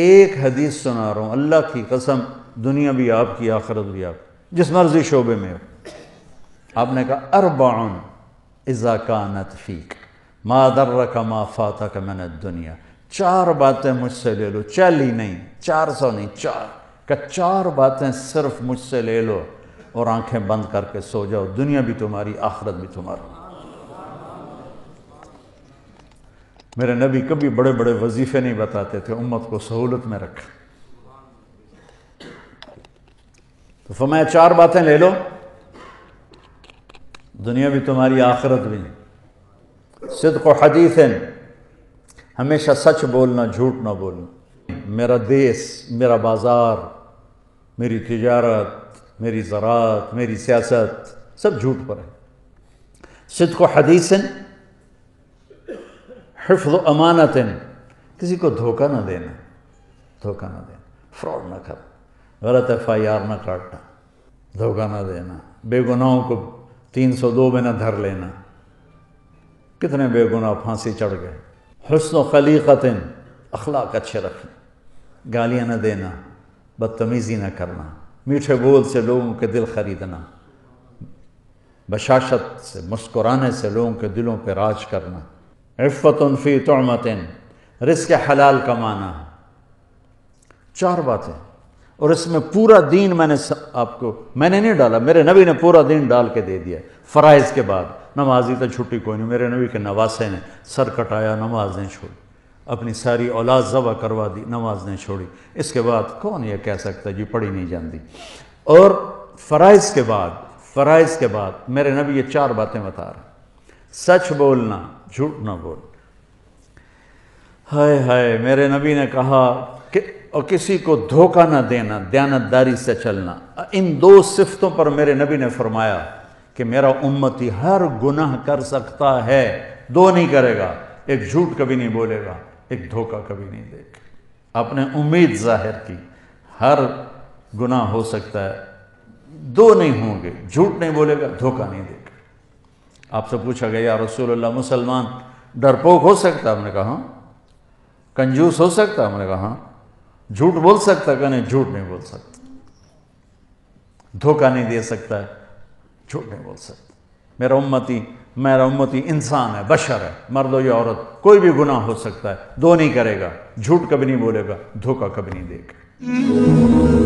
ایک حدیث سنا رہا ہوں اللہ کی قسم دنیا بھی آپ کی آخرت بھی آپ جس مرضی شعبے میں ہو آپ نے کہا اربعن اذا کانت فیک ما درک ما فاتک من الدنیا چار باتیں مجھ سے لے لو چالی نہیں چار سو نہیں چار کہ چار باتیں صرف مجھ سے لے لو اور آنکھیں بند کر کے سو جاؤ دنیا بھی تمہاری آخرت بھی تمہاری میرے نبی کبھی بڑے بڑے وظیفے نہیں بتاتے تھے امت کو سہولت میں رکھا تو فرمایا چار باتیں لے لو دنیا بھی تمہاری آخرت بھی صدق و حدیث ہمیشہ سچ بولنا جھوٹ نہ بولنا میرا دیس میرا بازار میری تجارت میری زراعت میری سیاست سب جھوٹ پر ہے صدق و حدیث ہے حفظ و امانت کسی کو دھوکہ نہ دینا دھوکہ نہ دینا فراڈ نہ کرنا غلط ایف آئی آر نہ کاٹنا دھوکہ نہ دینا بے گناہوں کو تین سو دو میں نہ دھر لینا کتنے بے گناہ پھانسی چڑھ گئے حسن و خلیقت اخلاق اچھے رکھنا گالیاں نہ دینا بدتمیزی نہ کرنا میٹھے بول سے لوگوں کے دل خریدنا بشاشت سے مسکرانے سے لوگوں کے دلوں پہ راج کرنا عفت فی تعمتن رزق حلال کمانا چار باتیں اور اس میں پورا دین میں نے آپ کو میں نے نہیں ڈالا میرے نبی نے پورا دین ڈال کے دے دیا فرائض کے بعد نمازی تو چھٹی کوئی نہیں میرے نبی کے نواسے نے سر کٹایا نمازیں چھوڑی اپنی ساری اولاد ذبح کروا دی نوازنے چھوڑی اس کے بعد کون یہ کہہ سکتا جی پڑھی نہیں جانتی اور فرائض کے بعد فرائض کے بعد میرے نبی یہ چار باتیں بتا رہے سچ بولنا جھوٹ نہ بول ہائے ہائے میرے نبی نے کہا کہ اور کسی کو دھوکہ نہ دینا دیانتداری سے چلنا ان دو صفتوں پر میرے نبی نے فرمایا کہ میرا امتی ہر گناہ کر سکتا ہے دو نہیں کرے گا ایک جھوٹ کبھی نہیں بولے گا ایک دھوکہ کبھی نہیں دے گا آپ نے امید ظاہر کی ہر گناہ ہو سکتا ہے دو نہیں ہوں گے جھوٹ نہیں بولے گا دھوکہ نہیں دے گا آپ سے پوچھا گیا رسول اللہ مسلمان ڈرپوک ہو سکتا ہم نے ہاں کنجوس ہو سکتا ہم نے کہا جھوٹ ہاں۔ جھوٹ بول بول سکتا کہ نہیں سکتا دھوکہ نہیں دے سکتا ہے جھوٹ نہیں بول سکتا میرا امتی میرا امتی انسان ہے بشر ہے مرد و یا عورت کوئی بھی گناہ ہو سکتا ہے دو نہیں کرے گا جھوٹ کبھی نہیں بولے گا دھوکہ کبھی نہیں دے گا